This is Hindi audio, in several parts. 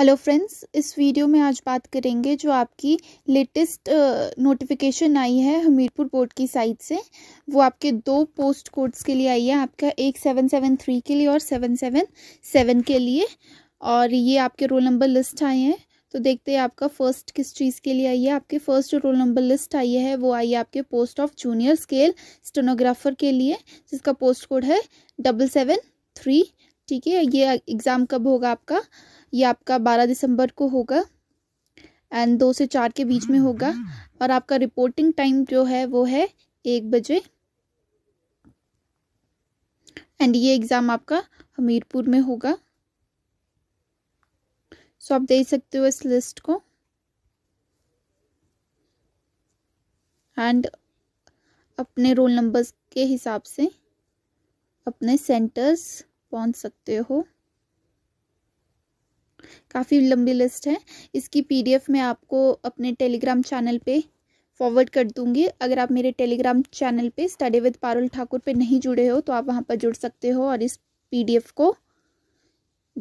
हेलो फ्रेंड्स इस वीडियो में आज बात करेंगे जो आपकी लेटेस्ट नोटिफिकेशन आई है हमीरपुर बोर्ड की साइट से वो आपके दो पोस्ट कोड्स के लिए आई है आपका एक सेवन सेवन थ्री के लिए और सेवन सेवन सेवन के लिए और ये आपके रोल नंबर लिस्ट आए हैं तो देखते हैं आपका फर्स्ट किस चीज़ के लिए आई है आपके फर्स्ट जो रोल नंबर लिस्ट आई है वो आई है आपके post of junior scale stenographer के लिए जिसका पोस्ट कोड है डबल सेवन थ्री ठीक है ये एग्ज़ाम कब होगा आपका ये आपका बारह दिसंबर को होगा एंड दो से चार के बीच में हम्म, होगा हम्म। और आपका रिपोर्टिंग टाइम जो है वो है एक बजे एंड ये एग्ज़ाम आपका हमीरपुर में होगा सो so, आप देख सकते हो इस लिस्ट को एंड अपने रोल नंबर्स के हिसाब से अपने सेंटर्स पहुंच सकते हो काफ़ी लंबी लिस्ट है इसकी पीडीएफ मैं आपको अपने टेलीग्राम चैनल पे फॉरवर्ड कर दूंगी अगर आप मेरे टेलीग्राम चैनल पे स्टडी विद पारुल ठाकुर पे नहीं जुड़े हो तो आप वहाँ पर जुड़ सकते हो और इस पीडीएफ को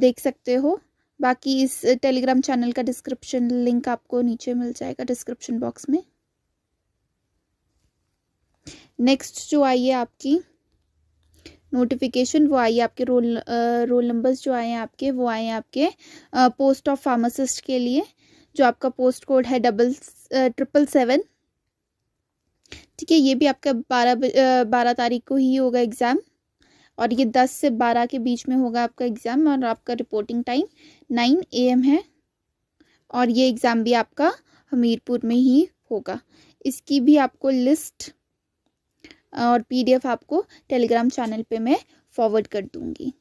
देख सकते हो बाकी इस टेलीग्राम चैनल का डिस्क्रिप्शन लिंक आपको नीचे मिल जाएगा डिस्क्रिप्शन बॉक्स में नेक्स्ट जो आई है आपकी नोटिफिकेशन वो आई आपके रोल रोल नंबर्स जो आए हैं आपके वो आए हैं आपके पोस्ट ऑफ फार्मासिस्ट के लिए जो आपका पोस्ट कोड है डबल ट्रिपल सेवन ठीक है ये भी आपका बारह बारह तारीख को ही होगा एग्ज़ाम और ये दस से बारह के बीच में होगा आपका एग्ज़ाम और आपका reporting time nine A M है और ये एग्ज़ाम भी आपका हमीरपुर में ही होगा इसकी भी आपको लिस्ट और पीडीएफ आपको टेलीग्राम चैनल पे मैं फॉरवर्ड कर दूंगी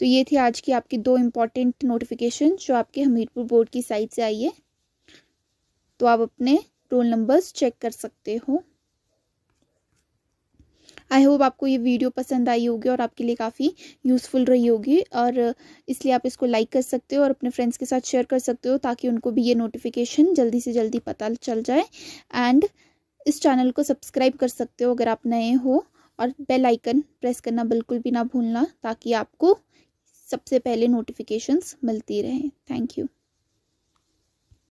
तो ये थी आज की आपकी दो इम्पॉर्टेंट नोटिफिकेशन जो आपके हमीरपुर बोर्ड की साइट से आई है तो आप अपने रोल नंबर्स चेक कर सकते हो आई होप आपको ये वीडियो पसंद आई होगी और आपके लिए काफ़ी यूज़फुल रही होगी और इसलिए आप इसको लाइक कर सकते हो और अपने फ्रेंड्स के साथ शेयर कर सकते हो ताकि उनको भी ये नोटिफिकेशन जल्दी से जल्दी पता चल जाए एंड इस चैनल को सब्सक्राइब कर सकते हो अगर आप नए हो और बेल आइकन प्रेस करना बिल्कुल भी ना भूलना ताकि आपको सबसे पहले नोटिफिकेशंस मिलती रहें थैंक यू